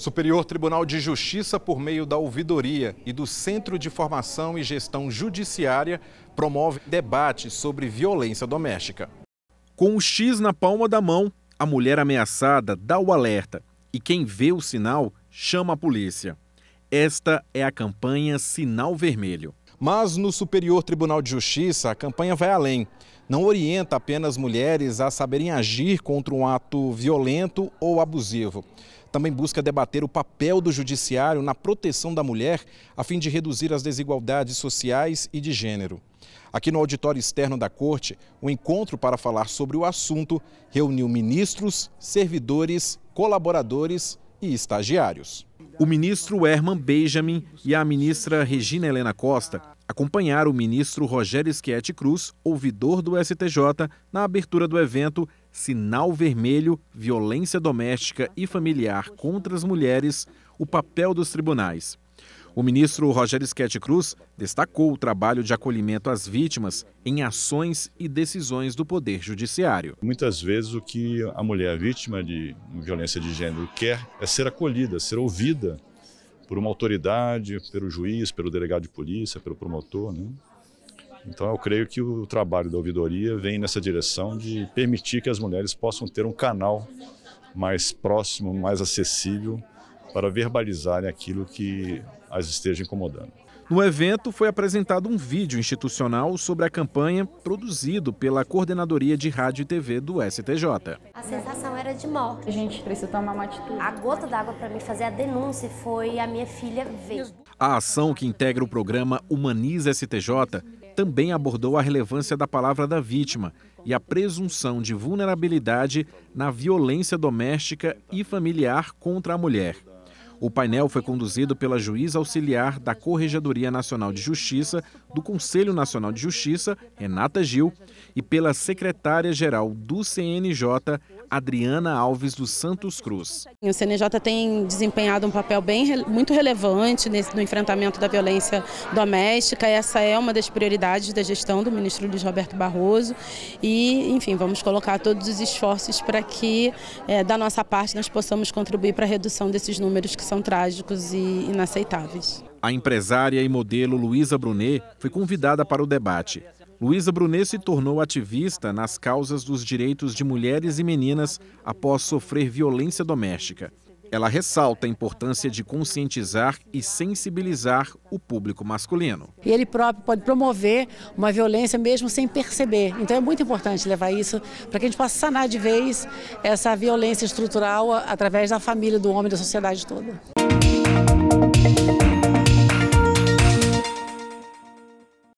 Superior Tribunal de Justiça, por meio da ouvidoria e do Centro de Formação e Gestão Judiciária, promove debate sobre violência doméstica. Com o X na palma da mão, a mulher ameaçada dá o alerta e quem vê o sinal chama a polícia. Esta é a campanha Sinal Vermelho. Mas no Superior Tribunal de Justiça, a campanha vai além. Não orienta apenas mulheres a saberem agir contra um ato violento ou abusivo. Também busca debater o papel do judiciário na proteção da mulher, a fim de reduzir as desigualdades sociais e de gênero. Aqui no auditório externo da Corte, o encontro para falar sobre o assunto reuniu ministros, servidores, colaboradores e estagiários. O ministro Herman Benjamin e a ministra Regina Helena Costa acompanharam o ministro Rogério Schietti Cruz, ouvidor do STJ, na abertura do evento Sinal Vermelho, Violência Doméstica e Familiar contra as Mulheres, o papel dos tribunais. O ministro Rogério Schetti Cruz destacou o trabalho de acolhimento às vítimas em ações e decisões do Poder Judiciário. Muitas vezes o que a mulher vítima de violência de gênero quer é ser acolhida, ser ouvida por uma autoridade, pelo juiz, pelo delegado de polícia, pelo promotor. Né? Então eu creio que o trabalho da ouvidoria vem nessa direção de permitir que as mulheres possam ter um canal mais próximo, mais acessível para verbalizarem aquilo que as esteja incomodando. No evento foi apresentado um vídeo institucional sobre a campanha produzido pela Coordenadoria de Rádio e TV do STJ. A sensação era de morte. A gente precisa tomar uma atitude. A gota d'água para mim fazer a denúncia foi a minha filha ver. A ação que integra o programa Humaniza STJ também abordou a relevância da palavra da vítima e a presunção de vulnerabilidade na violência doméstica e familiar contra a mulher. O painel foi conduzido pela juíza auxiliar da Corregedoria Nacional de Justiça, do Conselho Nacional de Justiça, Renata Gil, e pela secretária-geral do CNJ, Adriana Alves dos Santos Cruz. O CNJ tem desempenhado um papel bem, muito relevante nesse, no enfrentamento da violência doméstica. Essa é uma das prioridades da gestão do ministro Luiz Roberto Barroso. E, enfim, vamos colocar todos os esforços para que, é, da nossa parte, nós possamos contribuir para a redução desses números que são trágicos e inaceitáveis. A empresária e modelo Luísa Brunet foi convidada para o debate. Luísa Brunet se tornou ativista nas causas dos direitos de mulheres e meninas após sofrer violência doméstica. Ela ressalta a importância de conscientizar e sensibilizar o público masculino. Ele próprio pode promover uma violência mesmo sem perceber. Então é muito importante levar isso para que a gente possa sanar de vez essa violência estrutural através da família, do homem, da sociedade toda.